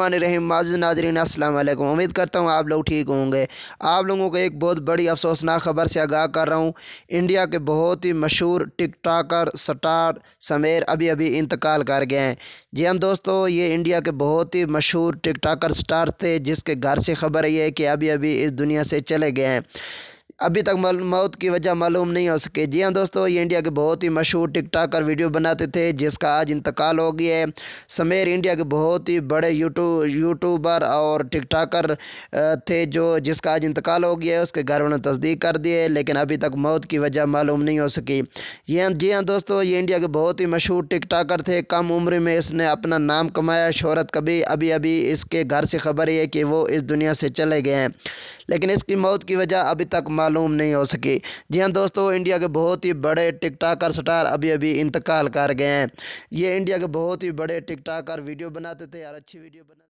नाजरीन असलम उम्मीद करता हूँ आप लोग ठीक होंगे आप लोगों को एक बहुत बड़ी अफसोसनाक खबर से आगाह कर रहा हूँ इंडिया के बहुत ही मशहूर टिक टाकर स्टार समेर अभी अभी इंतकाल कर गए हैं जी हाँ दोस्तों ये इंडिया के बहुत ही मशहूर टिक टाकर स्टार थे जिसके घर से खबर ये है कि अभी अभी इस दुनिया से चले गए हैं अभी तक मौत की वजह मालूम नहीं हो सकी जी हाँ दोस्तों ये इंडिया के बहुत ही मशहूर टिकटॉकर वीडियो बनाते थे जिसका आज इंतकाल हो गया है समेर इंडिया के बहुत ही बड़े यूटू यूट्यूबर और टाकर थे जो जिसका आज इंतकाल हो गया है उसके घर वालों ने तस्दीक कर दी है लेकिन अभी तक मौत की वजह मालूम नहीं हो सकी ये जी हाँ दोस्तों ये इंडिया के बहुत ही मशहूर टाकर थे कम उम्र में इसने अपना नाम कमाया शहरत कभी अभी अभी इसके घर से खबर है कि वो इस दुनिया से चले गए हैं लेकिन इसकी मौत की वजह अभी तक मालूम मालूम नहीं हो सकी जी हाँ दोस्तों इंडिया के बहुत ही बड़े टिकटाकर स्टार अभी अभी इंतकाल कर गए हैं ये इंडिया के बहुत ही बड़े टिकटाकर वीडियो बनाते थे यार अच्छी वीडियो बना